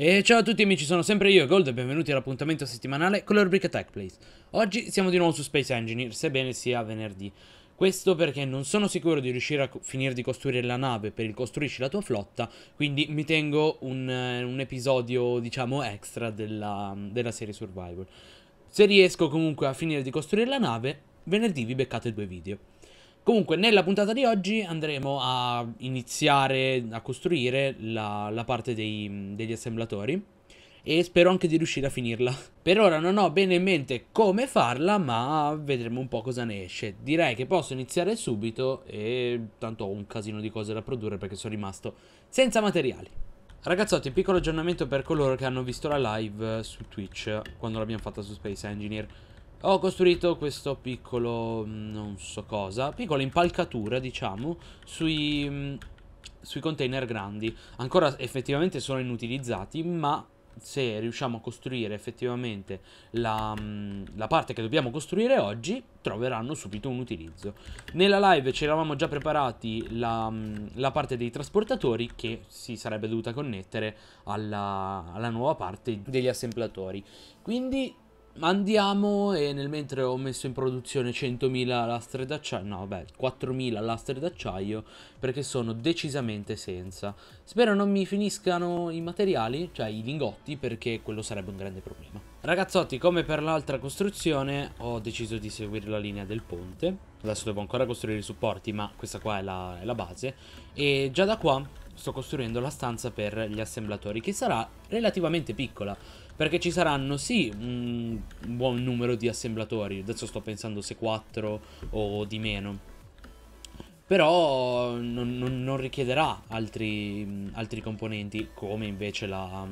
E ciao a tutti amici, sono sempre io, e Gold, e benvenuti all'appuntamento settimanale con la rubrica Tech Place. Oggi siamo di nuovo su Space Engineer, sebbene sia venerdì. Questo perché non sono sicuro di riuscire a finire di costruire la nave per il costruisci la tua flotta, quindi mi tengo un, eh, un episodio, diciamo, extra della, della serie Survival. Se riesco comunque a finire di costruire la nave, venerdì vi beccate due video. Comunque, nella puntata di oggi andremo a iniziare a costruire la, la parte dei, degli assemblatori e spero anche di riuscire a finirla. Per ora non ho bene in mente come farla, ma vedremo un po' cosa ne esce. Direi che posso iniziare subito e tanto ho un casino di cose da produrre perché sono rimasto senza materiali. Ragazzotti, piccolo aggiornamento per coloro che hanno visto la live su Twitch quando l'abbiamo fatta su Space Engineer. Ho costruito questo piccolo, mm, non so cosa, piccola impalcatura, diciamo, sui, mm, sui container grandi. Ancora effettivamente sono inutilizzati, ma se riusciamo a costruire effettivamente la, mm, la, parte che dobbiamo costruire oggi, troveranno subito un utilizzo. Nella live ci eravamo già preparati la, la parte dei trasportatori che si sarebbe dovuta connettere alla, alla nuova parte degli assemblatori. Quindi Andiamo e nel mentre ho messo in produzione 100.000 lastre d'acciaio, no vabbè, 4.000 lastre d'acciaio perché sono decisamente senza. Spero non mi finiscano i materiali, cioè i lingotti, perché quello sarebbe un grande problema. Ragazzotti, come per l'altra costruzione, ho deciso di seguire la linea del ponte. Adesso devo ancora costruire i supporti, ma questa qua è la, è la base. E già da qua sto costruendo la stanza per gli assemblatori, che sarà relativamente piccola perché ci saranno sì un buon numero di assemblatori, adesso sto pensando se 4 o di meno. Però non, non, non richiederà altri, altri, componenti come invece la,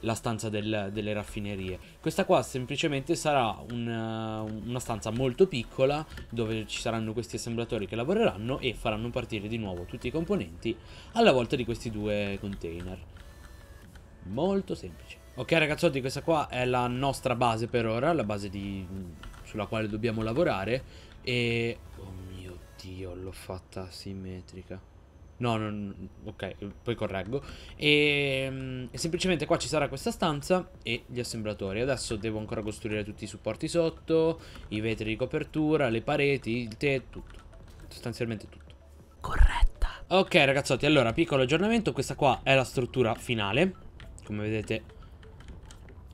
la stanza del, delle raffinerie. Questa qua semplicemente sarà una, una stanza molto piccola dove ci saranno questi assemblatori che lavoreranno e faranno partire di nuovo tutti i componenti alla volta di questi due container. Molto semplice. Ok ragazzotti, questa qua è la nostra base per ora, la base di... sulla quale dobbiamo lavorare e... Oh mio Dio, l'ho fatta simmetrica. No, non... ok, poi correggo. E... Mm, e semplicemente qua ci sarà questa stanza e gli assemblatori. Adesso devo ancora costruire tutti i supporti sotto, i vetri di copertura, le pareti, il tè, tutto. Sostanzialmente tutto. Corretta. Ok ragazzotti, allora, piccolo aggiornamento, questa qua è la struttura finale. Come vedete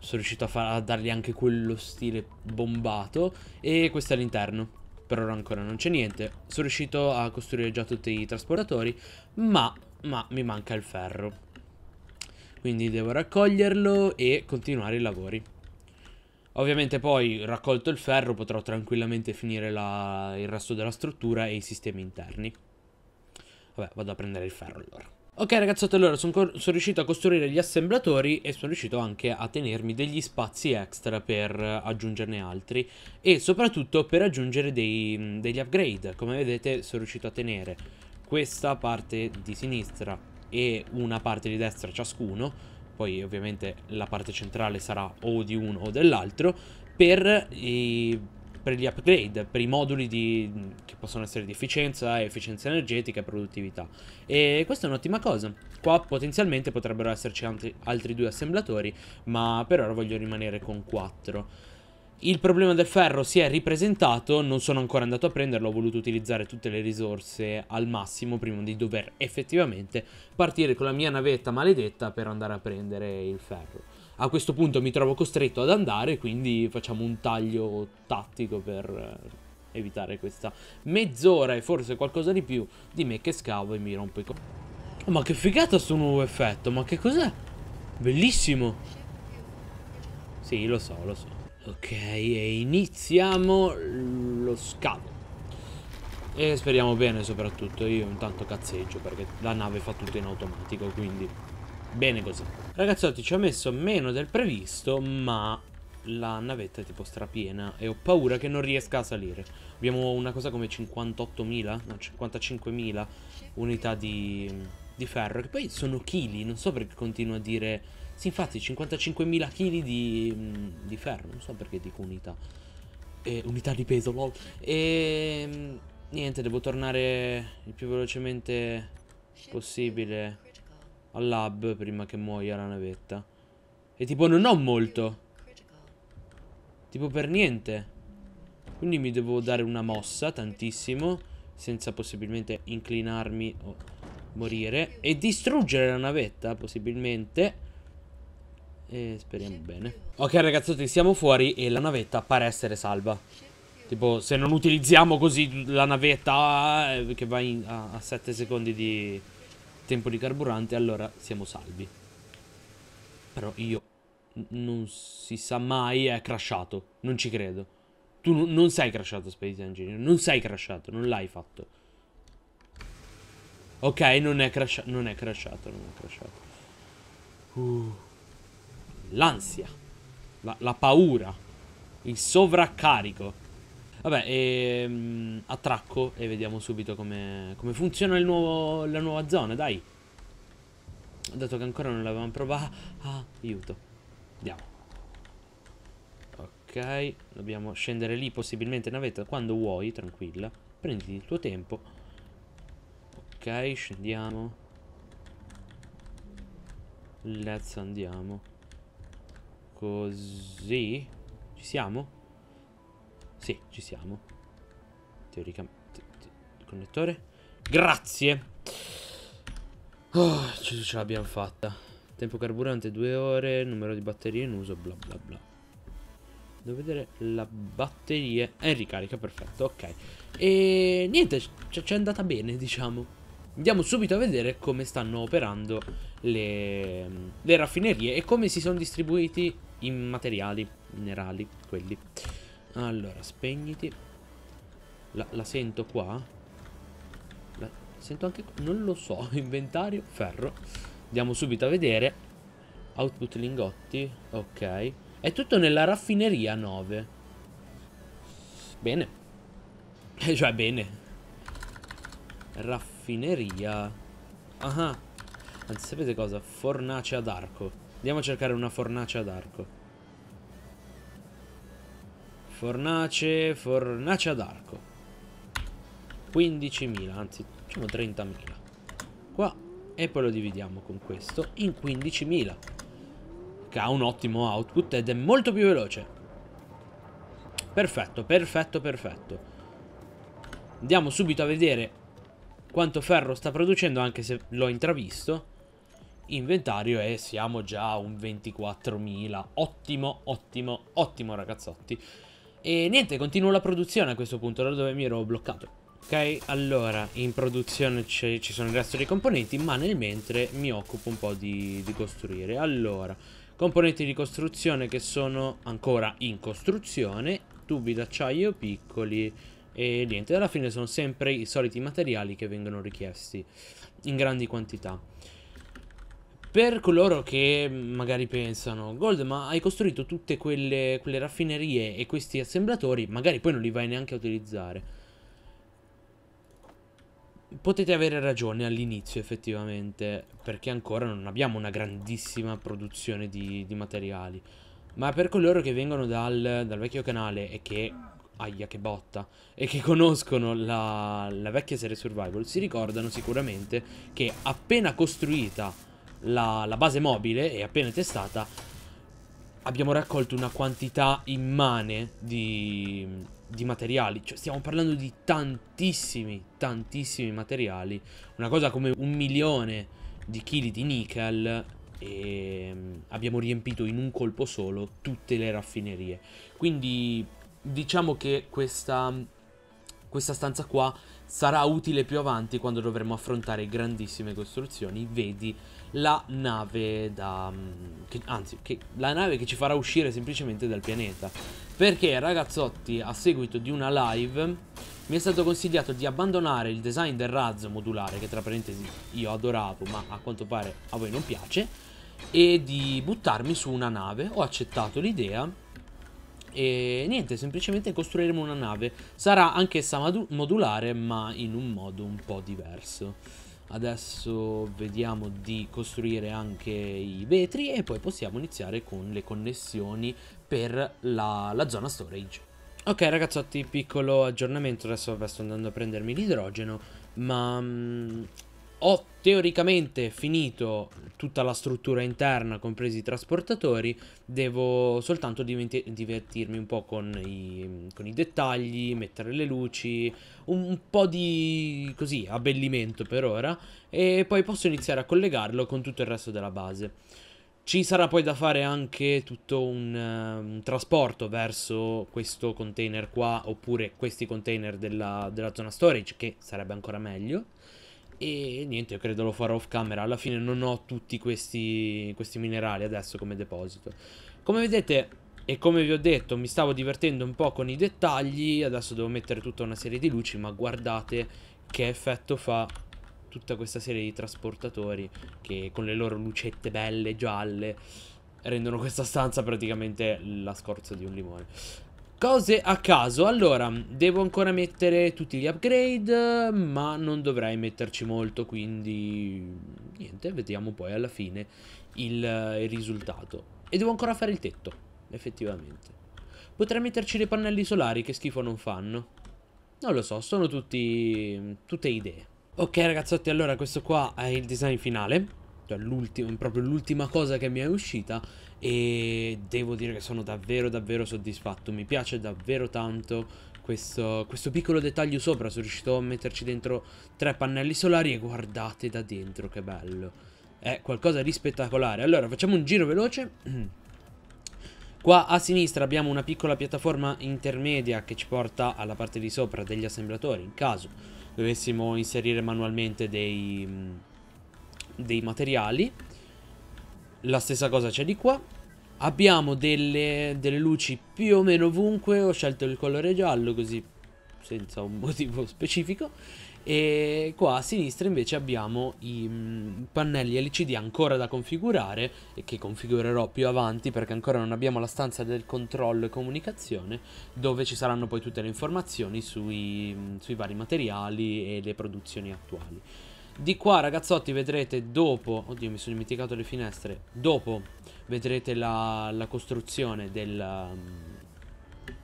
sono riuscito a, far, a dargli anche quello stile bombato. E questo è l'interno Per ora ancora non c'è niente. Sono riuscito a costruire già tutti i trasportatori, ma, ma mi manca il ferro. Quindi devo raccoglierlo e continuare i lavori. Ovviamente poi, raccolto il ferro, potrò tranquillamente finire la... il resto della struttura e i sistemi interni. Vabbè, vado a prendere il ferro allora. Ok ragazzotti allora sono, sono riuscito a costruire gli assemblatori e sono riuscito anche a tenermi degli spazi extra per aggiungerne altri e soprattutto per aggiungere dei, degli upgrade come vedete sono riuscito a tenere questa parte di sinistra e una parte di destra ciascuno poi ovviamente la parte centrale sarà o di uno o dell'altro per i per gli upgrade, per i moduli di, che possono essere di efficienza, efficienza energetica e produttività. E questa è un'ottima cosa. Qua potenzialmente potrebbero esserci altri due assemblatori, ma per ora voglio rimanere con quattro. Il problema del ferro si è ripresentato, non sono ancora andato a prenderlo, ho voluto utilizzare tutte le risorse al massimo prima di dover effettivamente partire con la mia navetta maledetta per andare a prendere il ferro a questo punto mi trovo costretto ad andare, quindi facciamo un taglio tattico per eh, evitare questa mezz'ora e forse qualcosa di più di me che scavo e mi rompo i co... ma che figata sto nuovo effetto, ma che cos'è? Bellissimo! Sì, lo so, lo so. Ok, e iniziamo lo scavo. E speriamo bene soprattutto, io intanto cazzeggio perché la nave fa tutto in automatico, quindi... Bene così. Ragazzotti ci ho messo meno del previsto, ma la navetta è tipo strapiena e ho paura che non riesca a salire. Abbiamo una cosa come 58.000, no 55.000 unità di, di, ferro, che poi sono chili, non so perché continuo a dire... Sì, infatti 55.000 chili di, mm, di ferro, non so perché dico unità. Eh, unità di peso, lol. E ehm, niente, devo tornare il più velocemente possibile al lab prima che muoia la navetta. E tipo non ho molto. Tipo per niente. Quindi mi devo dare una mossa tantissimo. Senza possibilmente inclinarmi o morire. E distruggere la navetta possibilmente. E speriamo bene. Ok ragazzotti siamo fuori e la navetta pare essere salva. Tipo se non utilizziamo così la navetta eh, che va in, a, a 7 secondi di tempo di carburante, allora siamo salvi. Però io... Non si sa mai, è crashato. Non ci credo. Tu non sei crashato, Space Engineer. Non sei crashato, non l'hai fatto. Ok, non è crashato, non è crashato, non è crashato. Uh, L'ansia. La, la paura. Il sovraccarico. Vabbè, e, ehm, attracco e vediamo subito come, come funziona nuovo, la nuova zona, dai. Dato che ancora non l'avevamo provata. Ah, aiuto. Andiamo. Ok, dobbiamo scendere lì, possibilmente navetta, quando vuoi, tranquilla. Prendi il tuo tempo. Ok, scendiamo. Let's andiamo. Così. Ci siamo? Sì, ci siamo. Teoricamente... Il connettore? Grazie! Oh, ce, ce l'abbiamo fatta. Tempo carburante 2 ore, numero di batterie in uso, bla bla bla. Devo vedere la batteria. È eh, in ricarica, perfetto, ok. E niente, ci è andata bene, diciamo. Andiamo subito a vedere come stanno operando le, le raffinerie e come si sono distribuiti i materiali, i minerali, quelli. Allora, spegniti. La, la sento qua? La, sento anche... Non lo so. Inventario, ferro. Andiamo subito a vedere. Output lingotti. Ok. È tutto nella raffineria 9. Bene. Eh, cioè, bene. Raffineria. Ah, ah. Anzi, sapete cosa? Fornace ad arco. Andiamo a cercare una fornace ad arco. Fornace, fornace ad arco. 15.000, anzi diciamo 30.000. Qua e poi lo dividiamo con questo in 15.000. Che ha un ottimo output ed è molto più veloce. Perfetto, perfetto, perfetto. Andiamo subito a vedere quanto ferro sta producendo anche se l'ho intravisto. Inventario e siamo già a un 24.000. Ottimo, ottimo, ottimo ragazzotti. E niente, continuo la produzione a questo punto, da dove mi ero bloccato. Ok, allora, in produzione ci sono il resto dei componenti, ma nel mentre mi occupo un po' di, di costruire. Allora, componenti di costruzione che sono ancora in costruzione, tubi d'acciaio piccoli e niente, alla fine sono sempre i soliti materiali che vengono richiesti in grandi quantità. Per coloro che magari pensano, Gold, ma hai costruito tutte quelle, quelle raffinerie e questi assemblatori, magari poi non li vai neanche a utilizzare potete avere ragione all'inizio effettivamente, perché ancora non abbiamo una grandissima produzione di, di materiali. Ma per coloro che vengono dal, dal, vecchio canale e che... Aia che botta! E che conoscono la, la vecchia serie survival, si ricordano sicuramente che appena costruita la, la base mobile e appena testata abbiamo raccolto una quantità immane di, di materiali. Cioè, stiamo parlando di tantissimi, tantissimi materiali. Una cosa come un milione di chili di nickel e ehm, abbiamo riempito in un colpo solo tutte le raffinerie. Quindi diciamo che questa, questa stanza qua sarà utile più avanti quando dovremo affrontare grandissime costruzioni. Vedi la nave da... Mm, che, anzi, che, la nave che ci farà uscire semplicemente dal pianeta. Perché ragazzotti, a seguito di una live, mi è stato consigliato di abbandonare il design del razzo modulare, che tra parentesi io adoravo, ma a quanto pare a voi non piace, e di buttarmi su una nave. Ho accettato l'idea e niente, semplicemente costruiremo una nave. Sarà anch'essa modulare, ma in un modo un po' diverso adesso vediamo di costruire anche i vetri e poi possiamo iniziare con le connessioni per la, la zona storage ok ragazzotti piccolo aggiornamento adesso sto andando a prendermi l'idrogeno ma mh, mm, ho teoricamente finito tutta la struttura interna, compresi i trasportatori, devo soltanto divertirmi un po' con i, con i dettagli, mettere le luci, un, un, po' di così abbellimento per ora e poi posso iniziare a collegarlo con tutto il resto della base. Ci sarà poi da fare anche tutto un, uh, un trasporto verso questo container qua oppure questi container della, della zona storage che sarebbe ancora meglio e niente, io credo lo farò off camera. Alla fine non ho tutti questi, questi minerali adesso come deposito. Come vedete, e come vi ho detto, mi stavo divertendo un po' con i dettagli. Adesso devo mettere tutta una serie di luci, ma guardate che effetto fa tutta questa serie di trasportatori che con le loro lucette belle, gialle, rendono questa stanza praticamente la scorza di un limone. Cose a caso, allora, devo ancora mettere tutti gli upgrade, ma non dovrei metterci molto, quindi niente, vediamo poi alla fine il, il risultato. E devo ancora fare il tetto, effettivamente. Potrei metterci dei pannelli solari, che schifo non fanno. Non lo so, sono tutti, tutte idee. Ok ragazzotti, allora questo qua è il design finale cioè proprio l'ultima cosa che mi è uscita e devo dire che sono davvero davvero soddisfatto, mi piace davvero tanto questo, questo, piccolo dettaglio sopra, sono riuscito a metterci dentro tre pannelli solari e guardate da dentro che bello, è qualcosa di spettacolare, allora facciamo un giro veloce... Qua a sinistra abbiamo una piccola piattaforma intermedia che ci porta alla parte di sopra degli assemblatori in caso dovessimo inserire manualmente dei, mm, dei materiali. La stessa cosa c'è di qua. Abbiamo delle, delle luci più o meno ovunque, ho scelto il colore giallo così senza un motivo specifico. E qua a sinistra invece abbiamo i mm, pannelli LCD ancora da configurare e che configurerò più avanti perché ancora non abbiamo la stanza del controllo e comunicazione dove ci saranno poi tutte le informazioni sui, mm, sui vari materiali e le produzioni attuali. Di qua ragazzotti vedrete dopo Oddio mi sono dimenticato le finestre Dopo vedrete la, la costruzione del, mm,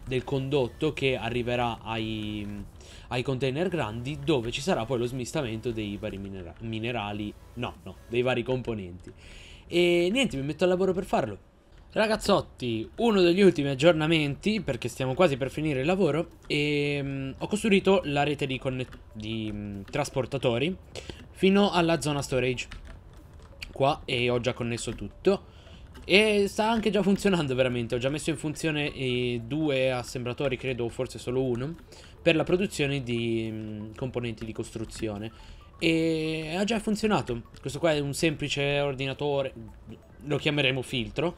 del, condotto che arriverà ai, mm, ai, container grandi Dove ci sarà poi lo smistamento dei vari minera minerali No, no, dei vari componenti E niente, mi metto al lavoro per farlo Ragazzotti, uno degli ultimi aggiornamenti, perché stiamo quasi per finire il lavoro, e ehm, mh, ho costruito la rete di, di mh, mm, trasportatori fino alla zona storage. Qua, e ho già connesso tutto. E sta anche già funzionando veramente, ho già messo in funzione eh, due assemblatori, credo, forse solo uno, per la produzione di mh, mm, componenti di costruzione. E ha già funzionato. Questo qua è un semplice ordinatore, lo chiameremo filtro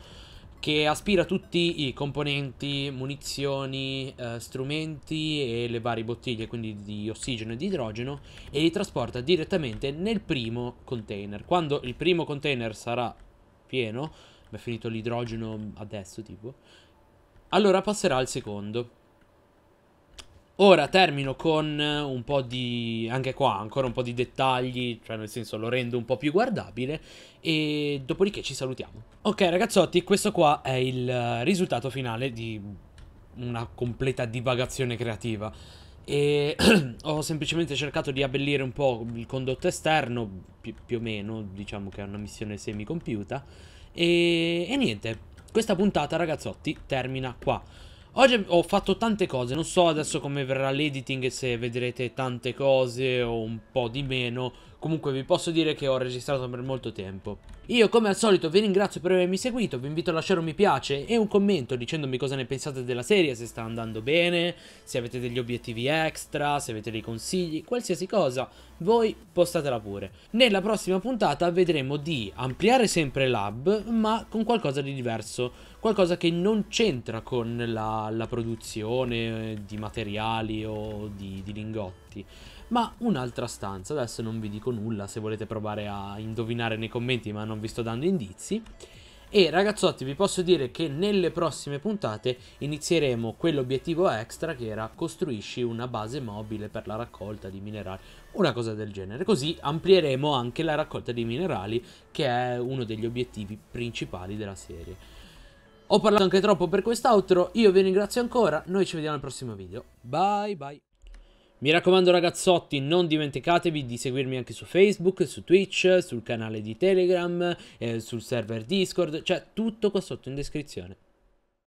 che aspira tutti i componenti, munizioni, eh, strumenti e le varie bottiglie, quindi di ossigeno e di idrogeno, e li trasporta direttamente nel primo container. Quando il primo container sarà pieno, mi è finito l'idrogeno adesso tipo, allora passerà al secondo. Ora termino con eh, un po' di, anche qua ancora un po' di dettagli, cioè nel senso lo rendo un po' più guardabile e dopodiché ci salutiamo. Ok ragazzotti, questo qua è il eh, risultato finale di una completa divagazione creativa e ho semplicemente cercato di abbellire un po' il condotto esterno, pi più o meno, diciamo che è una missione semi compiuta e, e niente, questa puntata ragazzotti termina qua. Oggi ho fatto tante cose, non so adesso come verrà l'editing, se vedrete tante cose o un po' di meno Comunque vi posso dire che ho registrato per molto tempo. Io come al solito vi ringrazio per avermi seguito, vi invito a lasciare un mi piace e un commento dicendomi cosa ne pensate della serie, se sta andando bene, se avete degli obiettivi extra, se avete dei consigli, qualsiasi cosa, voi postatela pure. Nella prossima puntata vedremo di ampliare sempre l'hub ma con qualcosa di diverso, qualcosa che non c'entra con la, la, produzione eh, di materiali o di, di lingotti ma un'altra stanza. Adesso non vi dico nulla, se volete provare a indovinare nei commenti, ma non vi sto dando indizi. E ragazzotti vi posso dire che nelle prossime puntate inizieremo quell'obiettivo extra che era costruisci una base mobile per la raccolta di minerali, una cosa del genere. Così amplieremo anche la raccolta di minerali che è uno degli obiettivi principali della serie. Ho parlato anche troppo per quest'altro, io vi ringrazio ancora, noi ci vediamo al prossimo video. Bye bye! Mi raccomando ragazzotti, non dimenticatevi di seguirmi anche su Facebook, su Twitch, sul canale di Telegram, eh, sul server Discord, cioè tutto qua sotto in descrizione.